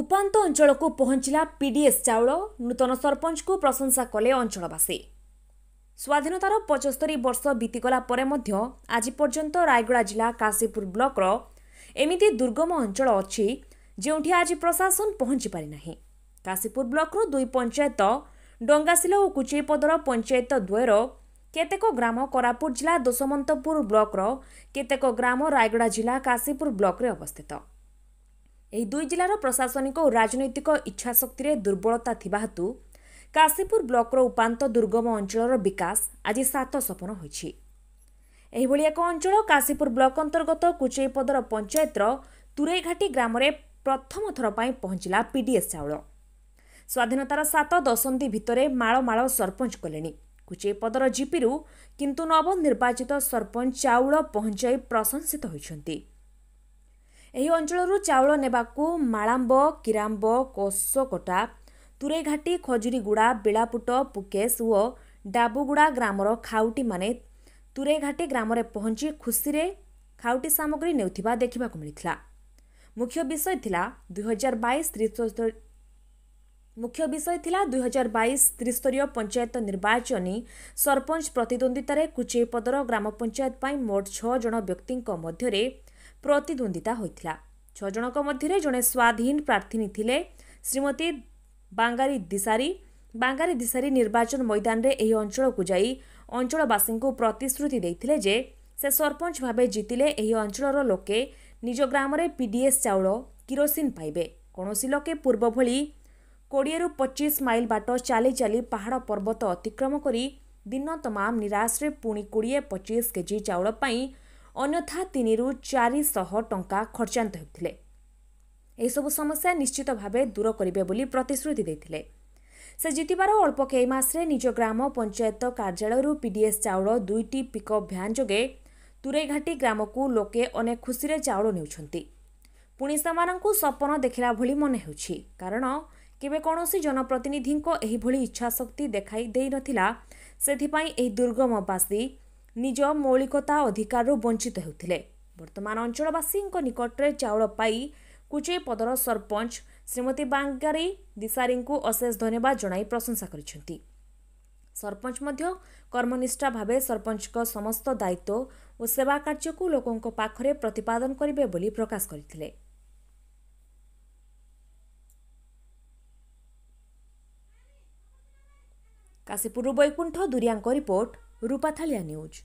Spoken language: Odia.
ଉପାନ୍ତ ଅଞ୍ଚଳକୁ ପହଞ୍ଚିଲା ପିଡିଏସ୍ ଚାଉଳ ନୂତନ ସରପଞ୍ଚଙ୍କୁ ପ୍ରଶଂସା କଲେ ଅଞ୍ଚଳବାସୀ ସ୍ୱାଧୀନତାର ପଞ୍ଚସ୍ତରୀ ବର୍ଷ ବିତିଗଲା ପରେ ମଧ୍ୟ ଆଜି ପର୍ଯ୍ୟନ୍ତ ରାୟଗଡ଼ା ଜିଲ୍ଲା କାଶୀପୁର ବ୍ଲକର ଏମିତି ଦୁର୍ଗମ ଅଞ୍ଚଳ ଅଛି ଯେଉଁଠି ଆଜି ପ୍ରଶାସନ ପହଞ୍ଚିପାରିନାହିଁ କାଶୀପୁର ବ୍ଲକର ଦୁଇ ପଞ୍ଚାୟତ ଡଙ୍ଗାଶିଲ ଓ କୁଚେଇପଦର ପଞ୍ଚାୟତ ଦ୍ୱୟର କେତେକ ଗ୍ରାମ କୋରାପୁଟ ଜିଲ୍ଲା ଦୋଷମନ୍ତପୁର ବ୍ଲକର କେତେକ ଗ୍ରାମ ରାୟଗଡ଼ା ଜିଲ୍ଲା କାଶୀପୁର ବ୍ଲକରେ ଅବସ୍ଥିତ ଏହି ଦୁଇ ଜିଲ୍ଲାର ପ୍ରଶାସନିକ ଓ ରାଜନୈତିକ ଇଚ୍ଛାଶକ୍ତିରେ ଦୁର୍ବଳତା ଥିବା ହେତୁ କାଶୀପୁର ବ୍ଲକର ଉପାନ୍ତ ଦୁର୍ଗମ ଅଞ୍ଚଳର ବିକାଶ ଆଜି ସାତ ସପନ ହୋଇଛି ଏହିଭଳି ଏକ ଅଞ୍ଚଳ କାଶୀପୁର ବ୍ଲକ ଅନ୍ତର୍ଗତ କୁଚେଇପଦର ପଞ୍ଚାୟତର ତୁରେଇଘାଟି ଗ୍ରାମରେ ପ୍ରଥମ ଥର ପାଇଁ ପହଞ୍ଚିଲା ପିଡିଏସ୍ ଚାଉଳ ସ୍ୱାଧୀନତାର ସାତ ଦଶନ୍ଧି ଭିତରେ ମାଳମାଳ ସରପଞ୍ଚ କଲେଣି କୁଚେଇପଦର ଜିପିରୁ କିନ୍ତୁ ନବନିର୍ବାଚିତ ସରପଞ୍ଚ ଚାଉଳ ପହଞ୍ଚାଇ ପ୍ରଶଂସିତ ହୋଇଛନ୍ତି ଏହି ଅଞ୍ଚଳରୁ ଚାଉଳ ନେବାକୁ ମାଳାମ୍ବ କିରାମ୍ବ କୋଶକଟା ତୁରେଘାଟି ଖଜୁରୀଗୁଡ଼ା ବିଳାପୁଟ ପୁକେଶ ଓ ଡାବୁଗୁଡ଼ା ଗ୍ରାମର ଖାଉଟିମାନେ ତୁରେଘାଟି ଗ୍ରାମରେ ପହଞ୍ଚି ଖୁସିରେ ଖାଉଟି ସାମଗ୍ରୀ ନେଉଥିବା ଦେଖିବାକୁ ମିଳିଥିଲା ମୁଖ୍ୟ ବିଷୟ ଥିଲା ଦୁଇହଜାର ବାଇଶ ତ୍ରିସ୍ତରୀୟ ମୁଖ୍ୟ ବିଷୟ ଥିଲା ଦୁଇହଜାର ବାଇଶ ତ୍ରିସ୍ତରୀୟ ପଞ୍ଚାୟତ ନିର୍ବାଚନୀ ସରପଞ୍ଚ ପ୍ରତିଦ୍ୱନ୍ଦ୍ୱିତାରେ କୁଚେଇପଦର ଗ୍ରାମ ପଞ୍ଚାୟତ ପାଇଁ ମୋଟ ଛଅ ଜଣ ବ୍ୟକ୍ତିଙ୍କ ମଧ୍ୟରେ ପ୍ରତିଦ୍ୱନ୍ଦ୍ୱିତା ହୋଇଥିଲା ଛଅ ଜଣଙ୍କ ମଧ୍ୟରେ ଜଣେ ସ୍ୱାଧୀନ ପ୍ରାର୍ଥିନୀ ଥିଲେ ଶ୍ରୀମତୀ ବାଙ୍ଗାରୀ ଦିଶାରୀ ବାଙ୍ଗାରୀ ଦିଶାରୀ ନିର୍ବାଚନ ମଇଦାନରେ ଏହି ଅଞ୍ଚଳକୁ ଯାଇ ଅଞ୍ଚଳବାସୀଙ୍କୁ ପ୍ରତିଶ୍ରୁତି ଦେଇଥିଲେ ଯେ ସେ ସରପଞ୍ଚ ଭାବେ ଜିତିଲେ ଏହି ଅଞ୍ଚଳର ଲୋକେ ନିଜ ଗ୍ରାମରେ ପିଡିଏସ୍ ଚାଉଳ କିରୋସିନ ପାଇବେ କୌଣସି ଲୋକେ ପୂର୍ବଭଳି କୋଡ଼ିଏରୁ ପଚିଶ ମାଇଲ ବାଟ ଚାଲି ଚାଲି ପାହାଡ଼ ପର୍ବତ ଅତିକ୍ରମ କରି ଦିନ ତମାମ ନିରାଶରେ ପୁଣି କୋଡ଼ିଏ ପଚିଶ କେଜି ଚାଉଳ ପାଇଁ ଅନ୍ୟଥା ତିନିରୁ ଚାରିଶହ ଟଙ୍କା ଖର୍ଚ୍ଚାନ୍ତ ହେଉଥିଲେ ଏସବୁ ସମସ୍ୟା ନିଶ୍ଚିତ ଭାବେ ଦୂର କରିବେ ବୋଲି ପ୍ରତିଶ୍ରୁତି ଦେଇଥିଲେ ସେ ଜିତିବାର ଅଳ୍ପ କେଇ ମାସରେ ନିଜ ଗ୍ରାମ ପଞ୍ଚାୟତ କାର୍ଯ୍ୟାଳୟରୁ ପିଡିଏସ୍ ଚାଉଳ ଦୁଇଟି ପିକଅପ୍ ଭ୍ୟାନ୍ ଯୋଗେ ତୁରେଇଘାଟି ଗ୍ରାମକୁ ଲୋକେ ଅନେକ ଖୁସିରେ ଚାଉଳ ନେଉଛନ୍ତି ପୁଣି ସେମାନଙ୍କୁ ସପନ ଦେଖିଲା ଭଳି ମନେ ହେଉଛି କାରଣ କେବେ କୌଣସି ଜନପ୍ରତିନିଧିଙ୍କ ଏହିଭଳି ଇଚ୍ଛାଶକ୍ତି ଦେଖାଇ ଦେଇନଥିଲା ସେଥିପାଇଁ ଏହି ଦୁର୍ଗମବାସୀ ନିଜ ମୌଳିକତା ଅଧିକାରରୁ ବଞ୍ଚିତ ହେଉଥିଲେ ବର୍ତ୍ତମାନ ଅଞ୍ଚଳବାସୀଙ୍କ ନିକଟରେ ଚାଉଳ ପାଇ କୁଚେଇ ପଦର ସରପଞ୍ଚ ଶ୍ରୀମତୀ ବାଙ୍ଗାରୀ ଦିସାରୀଙ୍କୁ ଅଶେଷ ଧନ୍ୟବାଦ ଜଣାଇ ପ୍ରଶଂସା କରିଛନ୍ତି ସରପଞ୍ଚ ମଧ୍ୟ କର୍ମନିଷ୍ଠା ଭାବେ ସରପଞ୍ଚଙ୍କ ସମସ୍ତ ଦାୟିତ୍ୱ ଓ ସେବା କାର୍ଯ୍ୟକୁ ଲୋକଙ୍କ ପାଖରେ ପ୍ରତିପାଦନ କରିବେ ବୋଲି ପ୍ରକାଶ କରିଥିଲେ କାଶୀପୁରରୁ ବୈକୁଣ୍ଠ ଦୁରିଆଙ୍କ ରିପୋର୍ଟ रुपाथाल न्यूज